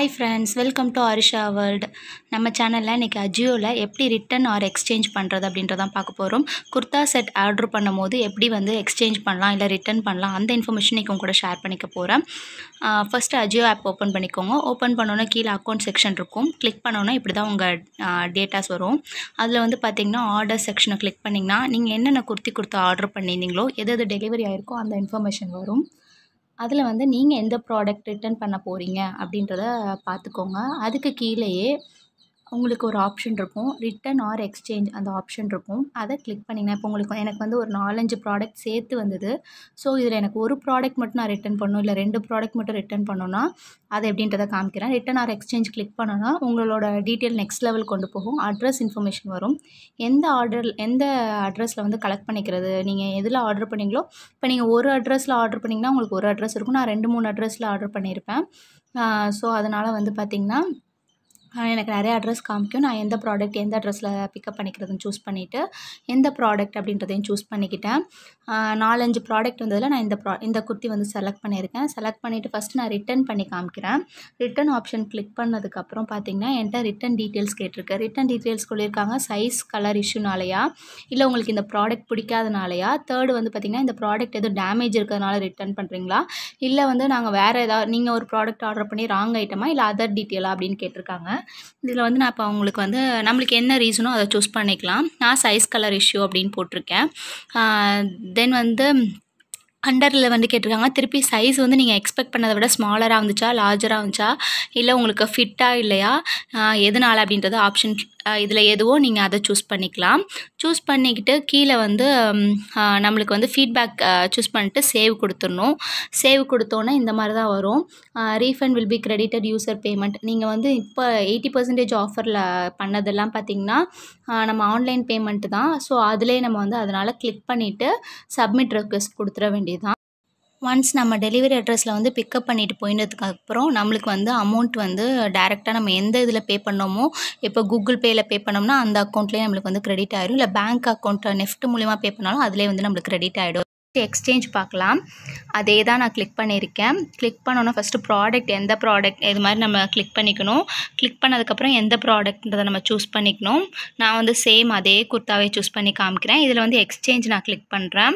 hi friends welcome to Arisha world நம்ம சேனலில் இன்றைக்கி அஜியோவில் எப்படி ரிட்டன் ஆர் எக்ஸ்சேஞ்ச் பண்ணுறது அப்படின்றதான் பார்க்க போகிறோம் குர்தா செட் ஆர்டர் பண்ணும் போது எப்படி வந்து எக்ஸ்சேஞ்ச் பண்ணலாம் இல்லை ரிட்டன் பண்ணலாம் அந்த இன்ஃபர்மேஷன் இன்றைக்கி கூட ஷேர் பண்ணிக்க போகிறேன் ஃபஸ்ட்டு அஜியோ ஆப் ஓப்பன் பண்ணிக்கோங்க ஓப்பன் பண்ணோன்னே கீழே அக்கௌண்ட் செக்ஷன் இருக்கும் கிளிக் பண்ணோன்னா இப்படி தான் உங்கள் டேட்டாஸ் வரும் அதில் வந்து பார்த்தீங்கன்னா ஆர்டர் செக்ஷனை கிளிக் பண்ணிங்கன்னா நீங்கள் என்னென்ன குர்த்தி குர்த்தா ஆர்டர் பண்ணியிருந்தீங்களோ எது எது டெலிவரி ஆயிருக்கோ அந்த இன்ஃபர்மேஷன் வரும் அதில் வந்து நீங்கள் எந்த ப்ராடக்ட் ரிட்டன் பண்ண போகிறீங்க அப்படின்றத பார்த்துக்கோங்க அதுக்கு கீழேயே உங்களுக்கு ஒரு ஆப்ஷன் இருக்கும் ரிட்டன் ஆர் எக்ஸ்சேஞ்ச் அந்த ஆப்ஷன் இருக்கும் அதை கிளிக் பண்ணிங்கன்னா இப்போ உங்களுக்கு எனக்கு வந்து ஒரு நாலஞ்சு ப்ராடக்ட் சேர்த்து வந்தது ஸோ இதில் எனக்கு ஒரு ப்ராடக்ட் மட்டும் நான் ரிட்டன் பண்ணணும் இல்லை ரெண்டு ப்ராடக்ட் மட்டும் ரிட்டன் பண்ணோன்னா அது எப்படின்றத காமிக்கிறேன் ரிட்டன் ஆர் எக்ஸ்சேஞ்ச் கிளிக் பண்ணோன்னா உங்களோட டீட்டெயில் நெக்ஸ்ட் லெவல் கொண்டு போகும் அட்ரஸ் இன்ஃபர்மேஷன் வரும் எந்த ஆர்டர் எந்த அட்ரஸில் வந்து கலெக்ட் பண்ணிக்கிறது நீங்கள் எதில் ஆர்டர் பண்ணிங்களோ இப்போ நீங்கள் ஒரு அட்ரஸில் ஆர்டர் பண்ணிங்கன்னா உங்களுக்கு ஒரு அட்ரஸ் இருக்கும் நான் ரெண்டு மூணு அட்ரஸில் ஆர்டர் பண்ணியிருப்பேன் ஸோ அதனால் வந்து பார்த்திங்கன்னா எனக்கு நிறைய அட்ரஸ் காமிக்கும் நான் எந்த ப்ராடக்ட் எந்த அட்ரஸில் பிக்கப் பண்ணிக்கிறதுன்னு சூஸ் பண்ணிவிட்டு எந்த ப்ராடக்ட் அப்படின்றதையும் சூஸ் பண்ணிக்கிட்டேன் நாலஞ்சு ப்ராடக்ட் வந்ததில் நான் இந்த ப்ரா இந்த குர்த்தி வந்து செலக்ட் பண்ணியிருக்கேன் செலக்ட் பண்ணிவிட்டு ஃபஸ்ட்டு நான் ரிட்டன் பண்ணி காமிக்கிறேன் ரிட்டன் ஆப்ஷன் கிளிக் பண்ணதுக்கப்புறம் பார்த்திங்கன்னா என்கிட்ட ரிட்டன் டீட்டெயில்ஸ் கேட்டிருக்கு ரிட்டன் டீட்டெயில்ஸ் சொல்லியிருக்காங்க சைஸ் கலர் இஷ்யூனாலையா இல்லை உங்களுக்கு இந்த ப்ராடக்ட் பிடிக்காதனாலையா தேர்டு வந்து பார்த்திங்கன்னா இந்த ப்ராடக்ட் எதுவும் டேமேஜ் இருக்கிறதுனால ரிட்டன் பண்ணுறீங்களா இல்லை வந்து நாங்கள் வேறு ஏதாவது நீங்கள் ஒரு ப்ராடக்ட் ஆர்டர் பண்ணி ராங் ஐட்டமா இல்லை அதர் டீட்டெயிலாக அப்படின்னு கேட்டிருக்காங்க இதில் வந்து நான் இப்போ அவங்களுக்கு வந்து நம்மளுக்கு என்ன ரீசனோ அதை சூஸ் பண்ணிக்கலாம் நான் சைஸ் கலர் இஷ்யூ அப்படின்னு போட்டிருக்கேன் தென் வந்து அண்டரில் வந்து கேட்டிருக்காங்க திருப்பி சைஸ் வந்து நீங்கள் எக்ஸ்பெக்ட் பண்ணதை விட ஸ்மாலராக இருந்துச்சா லார்ஜராக இருந்துச்சா இல்லை உங்களுக்கு ஃபிட்டாக இல்லையா எதனால் அப்படின்றது ஆப்ஷன் இதில் எதுவோ நீங்கள் அதை சூஸ் பண்ணிக்கலாம் சூஸ் பண்ணிக்கிட்டு கீழே வந்து நம்மளுக்கு வந்து ஃபீட்பேக் சூஸ் பண்ணிட்டு சேவ் கொடுத்துடணும் சேவ் கொடுத்தோன்னே இந்த மாதிரி தான் வரும் refund will be credited user payment நீங்கள் வந்து இப்போ எயிட்டி பர்சன்டேஜ் ஆஃபரில் பண்ணதெல்லாம் பார்த்திங்கன்னா நம்ம ஆன்லைன் பேமெண்ட்டு தான் ஸோ அதிலே நம்ம வந்து அதனால் கிளிக் பண்ணிவிட்டு சப்மிட் ரெக்வஸ்ட் கொடுத்துட வேண்டியது தான் ஒன்ஸ் நம்ம டெலிவரி அட்ரஸில் வந்து பிக்கப் பண்ணிட்டு போயினதுக்கு நம்மளுக்கு வந்து அமௌண்ட் வந்து டேரெக்டாக நம்ம எந்த இதில் பே பண்ணோமோ இப்போ கூகுள் பேயில் பே பண்ணோம்னா அந்த அக்கௌண்ட்லேயே நம்மளுக்கு வந்து கிரெடிட் ஆகிடும் இல்லை பேங்க் அக்கௌண்ட்டை நெஃப்ட் மூலிமா பே பண்ணாலும் அதிலே வந்து நம்மளுக்கு கிரெடிட் ஆகிடும் எக்ஸ்சேஞ்ச் பார்க்கலாம் அதே தான் நான் கிளிக் பண்ணியிருக்கேன் கிளிக் பண்ணோன்னா ஃபஸ்ட்டு ப்ராடக்ட் எந்த ப்ராடக்ட் இது மாதிரி நம்ம கிளிக் பண்ணிக்கணும் கிளிக் பண்ணதுக்கப்புறம் எந்த ப்ராடக்ட்ன்றதை நம்ம சூஸ் பண்ணிக்கணும் நான் வந்து சேம் அதே குர்த்தாவே சூஸ் பண்ணி காமிக்கிறேன் இதில் வந்து எக்ஸ்சேஞ்ச் நான் கிளிக் பண்ணுறேன்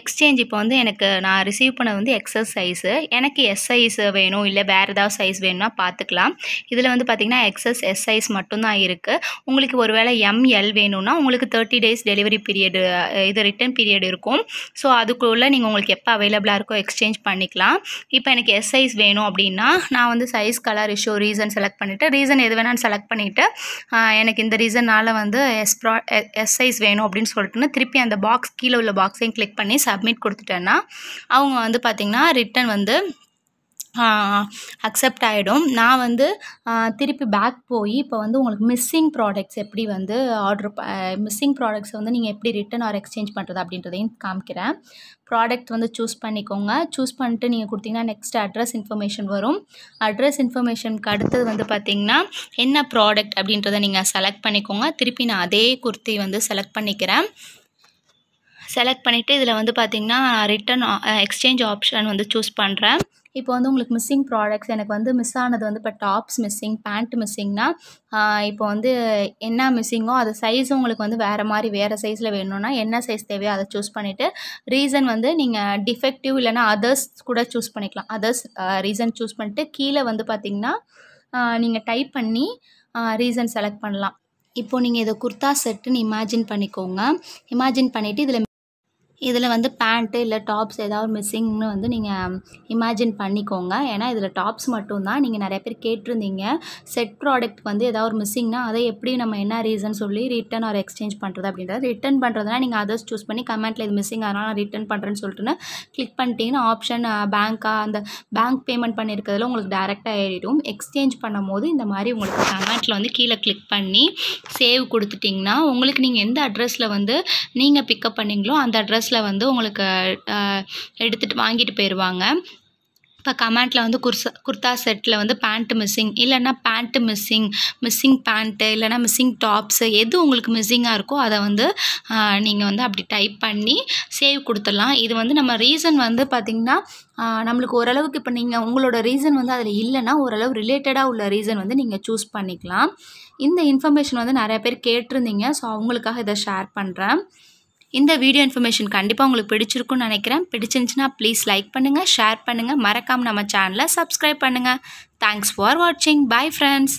எக்ஸ்சேஞ்ச் இப்போ வந்து எனக்கு நான் ரிசீவ் பண்ணது வந்து எக்ஸஸ் சைஸு எனக்கு எஸ் சைஸ் வேணும் இல்லை வேறு ஏதாவது சைஸ் வேணும்னா பார்த்துக்கலாம் இதில் வந்து பார்த்திங்கன்னா எக்ஸஸ் எஸ் சைஸ் மட்டும்தான் இருக்குது உங்களுக்கு ஒருவேளை எம்எல் வேணும்னா உங்களுக்கு தேர்ட்டி டேஸ் டெலிவரி பீரியடு இது ரிட்டன் பீரியட் இருக்கும் ஸோ அது இதுக்குள்ளே நீங்கள் உங்களுக்கு எப்போ அவைலபிளாக இருக்கோ எக்ஸ்சேஞ்ச் பண்ணிக்கலாம் இப்போ எனக்கு எஸ் சைஸ் வேணும் அப்படின்னா நான் வந்து size colour issue reason select பண்ணிவிட்டு ரீசன் எது வேணாலும் செலக்ட் பண்ணிவிட்டு எனக்கு இந்த ரீசனால் வந்து எஸ் ப்ரா எஸ் சைஸ் வேணும் அப்படின்னு சொல்லிட்டுன்னு திருப்பி அந்த பாக்ஸ் கீழே உள்ள பாக்ஸையும் கிளிக் பண்ணி சப்மிட் கொடுத்துட்டேன்னா அவங்க வந்து பார்த்திங்கன்னா ரிட்டன் வந்து அக்செப்ட் ஆகிடும் நான் வந்து திருப்பி பேக் போய் இப்போ வந்து உங்களுக்கு மிஸ்ஸிங் ப்ராடக்ட்ஸ் எப்படி வந்து ஆர்ட்ரு ப மிஸ்ஸிங் ப்ராடக்ட்ஸை வந்து நீங்கள் எப்படி ரிட்டன் ஆர் எக்ஸ்சேஞ்ச் பண்ணுறது அப்படின்றதையும் காமிக்கிறேன் ப்ராடக்ட் வந்து சூஸ் பண்ணிக்கோங்க சூஸ் பண்ணிட்டு நீங்கள் கொடுத்தீங்கன்னா நெக்ஸ்ட் அட்ரஸ் இன்ஃபர்மேஷன் வரும் அட்ரஸ் இன்ஃபர்மேஷனுக்கு அடுத்தது வந்து பார்த்தீங்கன்னா என்ன ப்ராடக்ட் அப்படின்றத நீங்கள் செலக்ட் பண்ணிக்கோங்க திருப்பி நான் அதே குர்த்தி வந்து செலக்ட் பண்ணிக்கிறேன் செலக்ட் பண்ணிவிட்டு இதில் வந்து பார்த்திங்கன்னா ரிட்டன் எக்ஸ்சேஞ்ச் ஆப்ஷன் வந்து சூஸ் பண்ணுறேன் இப்போ வந்து உங்களுக்கு மிஸ்ஸிங் ப்ராடக்ட்ஸ் எனக்கு வந்து மிஸ் ஆனது வந்து இப்போ டாப்ஸ் மிஸ்ஸிங் பேண்ட் மிஸ்ஸிங்னா இப்போ வந்து என்ன மிஸ்ஸிங்கோ அது சைஸ் உங்களுக்கு வந்து வேறு மாதிரி வேறு சைஸில் வேணும்னா என்ன சைஸ் தேவையோ அதை சூஸ் பண்ணிவிட்டு ரீசன் வந்து நீங்கள் டிஃபெக்டிவ் இல்லைனா அதர்ஸ் கூட சூஸ் பண்ணிக்கலாம் அதர்ஸ் ரீசன் சூஸ் பண்ணிட்டு கீழே வந்து பார்த்திங்கன்னா நீங்கள் டைப் பண்ணி ரீசன் செலக்ட் பண்ணலாம் இப்போது நீங்கள் இதை குர்தா செட்டுன்னு இமேஜின் பண்ணிக்கோங்க இமேஜின் பண்ணிவிட்டு இதில் இதில் வந்து பேண்ட்டு இல்லை டாப்ஸ் ஏதாவது மிஸ்ஸிங்னு வந்து நீங்கள் இமேஜின் பண்ணிக்கோங்க ஏன்னா இதில் டாப்ஸ் மட்டும்தான் நீங்கள் நிறைய பேர் கேட்டிருந்தீங்க செட் ப்ராடக்ட் வந்து ஏதாவது ஒரு மிஸ்ஸிங்னா அதை எப்படி நம்ம என்ன ரீசன் சொல்லி ரிட்டன் ஆர் எக்ஸ்சேஞ்ச் பண்ணுறது அப்படின்றது ரிட்டன் பண்ணுறதுனா நீங்கள் அதர்ஸ் சூஸ் பண்ணி கமெண்ட்டில் இது மிஸ்ஸிங் அதனால் நான் ரிட்டன் பண்ணுறேன்னு சொல்லிட்டுன்னு கிளிக் பண்ணிட்டீங்கன்னா ஆப்ஷன் பேங்க்காக அந்த பேங்க் பேமெண்ட் பண்ணியிருக்கிறதுல உங்களுக்கு டேரெக்டாக ஏறிடும் எக்ஸ்சேஞ்ச் பண்ணும் போது இந்த மாதிரி உங்களுக்கு கமெண்ட்டில் வந்து கீழே கிளிக் பண்ணி சேவ் கொடுத்துட்டிங்கன்னா உங்களுக்கு நீங்கள் எந்த அட்ரஸில் வந்து நீங்கள் பிக்கப் பண்ணிங்களோ அந்த அட்ரஸ் ட்ரெஸ்ஸில் வந்து உங்களுக்கு எடுத்துகிட்டு வாங்கிட்டு போயிடுவாங்க இப்போ கமெண்ட்டில் வந்து குர்சா குர்த்தா செட்டில் வந்து பேண்ட்டு மிஸ்ஸிங் இல்லைன்னா பேண்ட்டு மிஸ்ஸிங் மிஸ்ஸிங் பேண்ட்டு இல்லைனா மிஸ்ஸிங் டாப்ஸு எது உங்களுக்கு மிஸ்ஸிங்காக இருக்கோ அதை வந்து நீங்கள் வந்து அப்படி டைப் பண்ணி சேவ் கொடுத்துடலாம் இது வந்து நம்ம ரீசன் வந்து பார்த்திங்கன்னா நம்மளுக்கு ஓரளவுக்கு இப்போ நீங்கள் உங்களோட ரீசன் வந்து அதில் இல்லைன்னா ஓரளவு ரிலேட்டடாக உள்ள ரீசன் வந்து நீங்கள் சூஸ் பண்ணிக்கலாம் இந்த இன்ஃபர்மேஷன் வந்து நிறையா பேர் கேட்டிருந்தீங்க ஸோ அவங்களுக்காக இதை ஷேர் பண்ணுறேன் இந்த வீடியோ இன்ஃபர்மேஷன் கண்டிப்பாக உங்களுக்கு பிடிச்சிருக்குன்னு நினைக்கிறேன் பிடிச்சிருந்துச்சுன்னா ப்ளீஸ் லைக் பண்ணுங்கள் ஷேர் பண்ணுங்கள் மறக்காமல் நம்ம சேனலை சப்ஸ்கிரைப் பண்ணுங்கள் தேங்க்ஸ் ஃபார் வாட்சிங் பை ஃப்ரெண்ட்ஸ்